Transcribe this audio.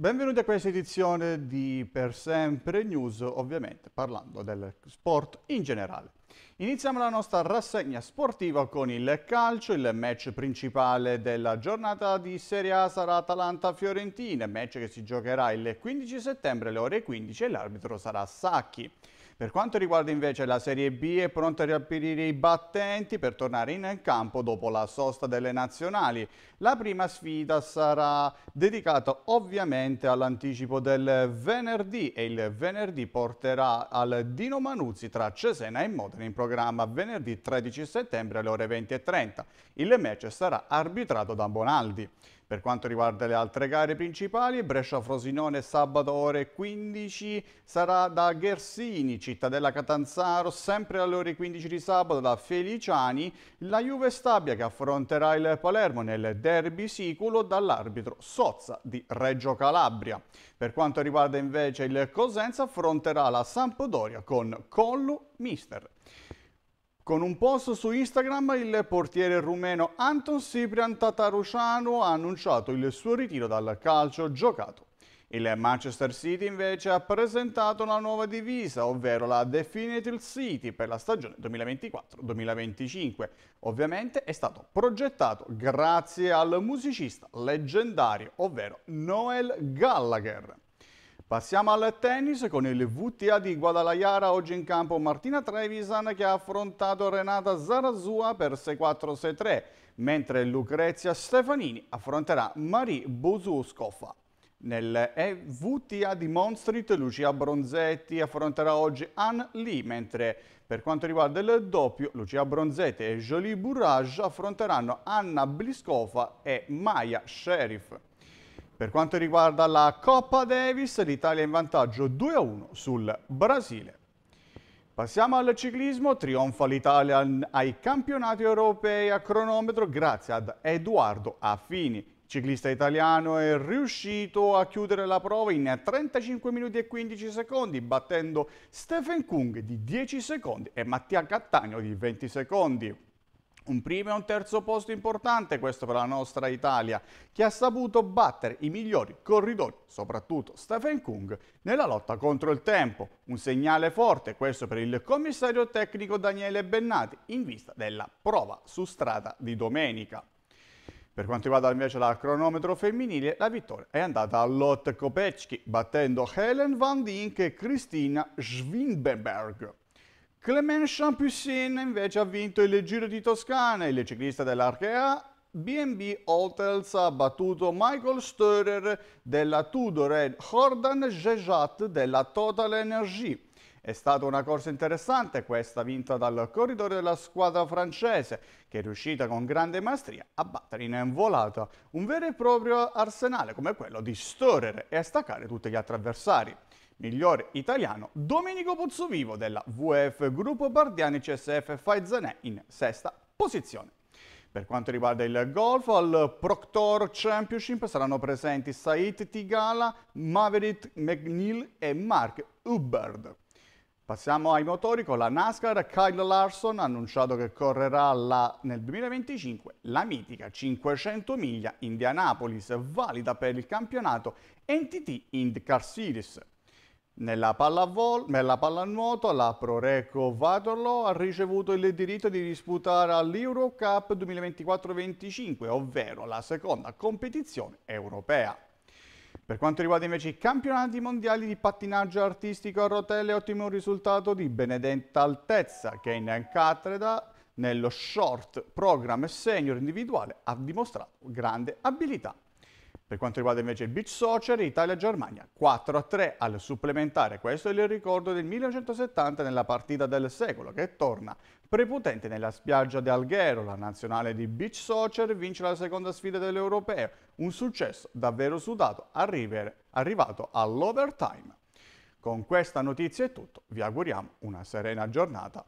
Benvenuti a questa edizione di Per Sempre News, ovviamente parlando del sport in generale. Iniziamo la nostra rassegna sportiva con il calcio, il match principale della giornata di Serie A sarà Atalanta-Fiorentina, match che si giocherà il 15 settembre alle ore 15 e l'arbitro sarà Sacchi. Per quanto riguarda invece la Serie B è pronta a riaprire i battenti per tornare in campo dopo la sosta delle nazionali. La prima sfida sarà dedicata ovviamente all'anticipo del venerdì e il venerdì porterà al Dino Manuzzi tra Cesena e Modena in programma venerdì 13 settembre alle ore 20.30. Il match sarà arbitrato da Bonaldi. Per quanto riguarda le altre gare principali, Brescia-Frosinone sabato ore 15 sarà da Ghersini, Cittadella Catanzaro sempre alle ore 15 di sabato da Feliciani, la Juve Stabia che affronterà il Palermo nel derby siculo dall'arbitro Sozza di Reggio Calabria. Per quanto riguarda invece il Cosenza affronterà la Sampdoria con Collu Mister. Con un post su Instagram il portiere rumeno Anton Siprian Tatarusciano ha annunciato il suo ritiro dal calcio giocato. Il Manchester City invece ha presentato una nuova divisa, ovvero la Definitive City per la stagione 2024-2025. Ovviamente è stato progettato grazie al musicista leggendario, ovvero Noel Gallagher. Passiamo al tennis con il VTA di Guadalajara, oggi in campo Martina Trevisan che ha affrontato Renata Zarazua per 6-4, 6-3, mentre Lucrezia Stefanini affronterà Marie Bozuskova. Nel VTA di Monstrit Lucia Bronzetti affronterà oggi Anne Lee, mentre per quanto riguarda il doppio Lucia Bronzetti e Jolie Bourrage affronteranno Anna Bliskova e Maya Sheriff. Per quanto riguarda la Coppa Davis, l'Italia in vantaggio 2-1 sul Brasile. Passiamo al ciclismo, trionfa l'Italia ai campionati europei a cronometro grazie ad Edoardo Affini. ciclista italiano è riuscito a chiudere la prova in 35 minuti e 15 secondi battendo Stephen Kung di 10 secondi e Mattia Cattaneo di 20 secondi. Un primo e un terzo posto importante questo per la nostra Italia, che ha saputo battere i migliori corridori, soprattutto Stephen Kung, nella lotta contro il tempo. Un segnale forte questo per il commissario tecnico Daniele Bennati in vista della prova su strada di domenica. Per quanto riguarda invece la cronometro femminile, la vittoria è andata a Lotte Kopecki, battendo Helen Van Dink e Christina Schwinbeberg. Clement Champussin invece ha vinto il Giro di Toscana, il ciclista dell'Archea BB Hotels ha battuto Michael Störer della Tudor e Jordan Jejat della Total Energy. È stata una corsa interessante questa vinta dal corridore della squadra francese che è riuscita con grande maestria a battere in volata un vero e proprio arsenale come quello di Storer e a staccare tutti gli altri avversari migliore italiano Domenico Pozzovivo della VF Gruppo Bardiani CSF Faizanè in sesta posizione. Per quanto riguarda il golf, al Proctor Championship saranno presenti Said Tigala, Maverick McNeil e Mark Hubbard. Passiamo ai motori con la NASCAR. Kyle Larson ha annunciato che correrà la, nel 2025 la mitica 500 miglia Indianapolis, valida per il campionato NTT IndyCar Series. Nella, pallavol- nella pallanuoto la Proreco Vatorlo ha ricevuto il diritto di disputare l'Eurocup 2024-25, ovvero la seconda competizione europea. Per quanto riguarda invece i campionati mondiali di pattinaggio artistico a rotelle, ottimo risultato di Benedetta Altezza, che in cattedra nello short program senior individuale ha dimostrato grande abilità per quanto riguarda invece il beach soccer, Italia-Germania 4-3 al supplementare. Questo è il ricordo del 1970 nella partita del secolo che torna prepotente nella spiaggia di Alghero. La nazionale di beach soccer vince la seconda sfida dell'Europeo. Un successo davvero sudato arrivato all'overtime. Con questa notizia è tutto. Vi auguriamo una serena giornata.